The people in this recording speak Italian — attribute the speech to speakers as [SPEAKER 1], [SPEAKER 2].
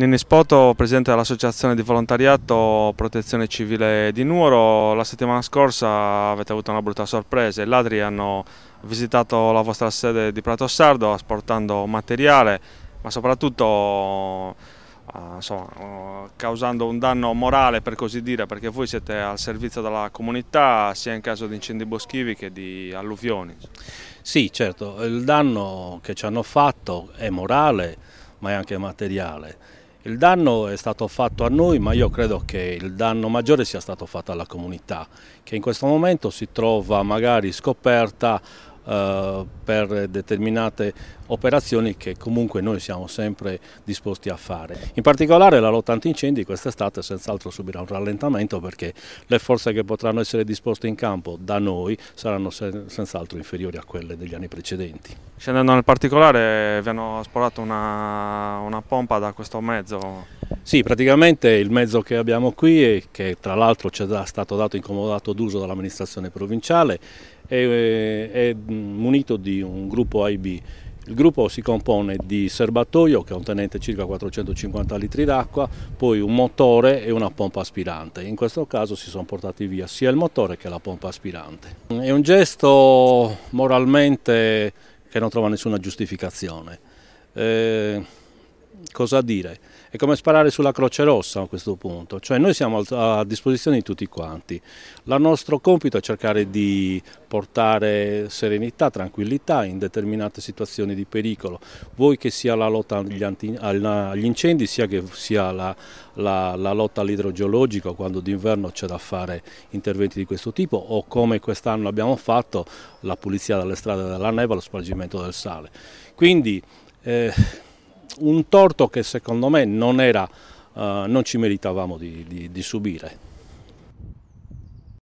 [SPEAKER 1] Nini Spoto, presidente dell'associazione di volontariato Protezione Civile di Nuoro, la settimana scorsa avete avuto una brutta sorpresa, i ladri hanno visitato la vostra sede di Prato Sardo asportando materiale ma soprattutto eh, insomma, eh, causando un danno morale per così dire perché voi siete al servizio della comunità sia in caso di incendi boschivi che di alluvioni. Sì
[SPEAKER 2] certo, il danno che ci hanno fatto è morale ma è anche materiale il danno è stato fatto a noi, ma io credo che il danno maggiore sia stato fatto alla comunità, che in questo momento si trova magari scoperta eh, per determinate operazioni che comunque noi siamo sempre disposti a fare. In particolare la lotta antincendi quest'estate senz'altro subirà un rallentamento perché le forze che potranno essere disposte in campo da noi saranno senz'altro inferiori a quelle degli anni
[SPEAKER 1] precedenti. Scendendo nel particolare vi hanno sporato una, una pompa da questo mezzo? Sì, praticamente il mezzo che abbiamo qui, e che tra l'altro ci è stato
[SPEAKER 2] dato incomodato d'uso dall'amministrazione provinciale, eh, è, è mm, munito di un gruppo AIB il gruppo si compone di serbatoio che contenente circa 450 litri d'acqua, poi un motore e una pompa aspirante. In questo caso si sono portati via sia il motore che la pompa aspirante. È un gesto moralmente che non trova nessuna giustificazione. Eh cosa dire? È come sparare sulla Croce Rossa a questo punto, cioè noi siamo a disposizione di tutti quanti. Il nostro compito è cercare di portare serenità, tranquillità in determinate situazioni di pericolo, voi che sia la lotta agli, incendi sia che sia la, la, la lotta all'idrogeologico quando d'inverno c'è da fare interventi di questo tipo o come quest'anno abbiamo fatto la pulizia delle strade della neve, lo spargimento del sale. Quindi eh, un torto che secondo me non, era, eh, non ci meritavamo di, di, di subire.